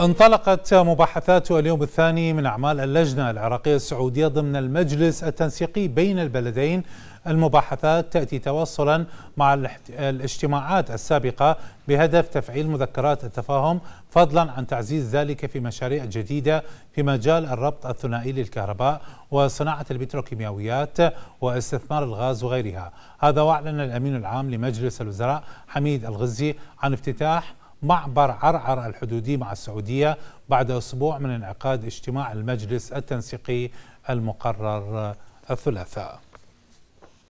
انطلقت مباحثات اليوم الثاني من أعمال اللجنة العراقية السعودية ضمن المجلس التنسيقي بين البلدين المباحثات تأتي تواصلا مع الاجتماعات السابقة بهدف تفعيل مذكرات التفاهم فضلا عن تعزيز ذلك في مشاريع جديدة في مجال الربط الثنائي للكهرباء وصناعة البتروكيماويات واستثمار الغاز وغيرها هذا وأعلن الأمين العام لمجلس الوزراء حميد الغزي عن افتتاح معبر عرعر الحدودي مع السعودية بعد أسبوع من انعقاد اجتماع المجلس التنسيقي المقرر الثلاثاء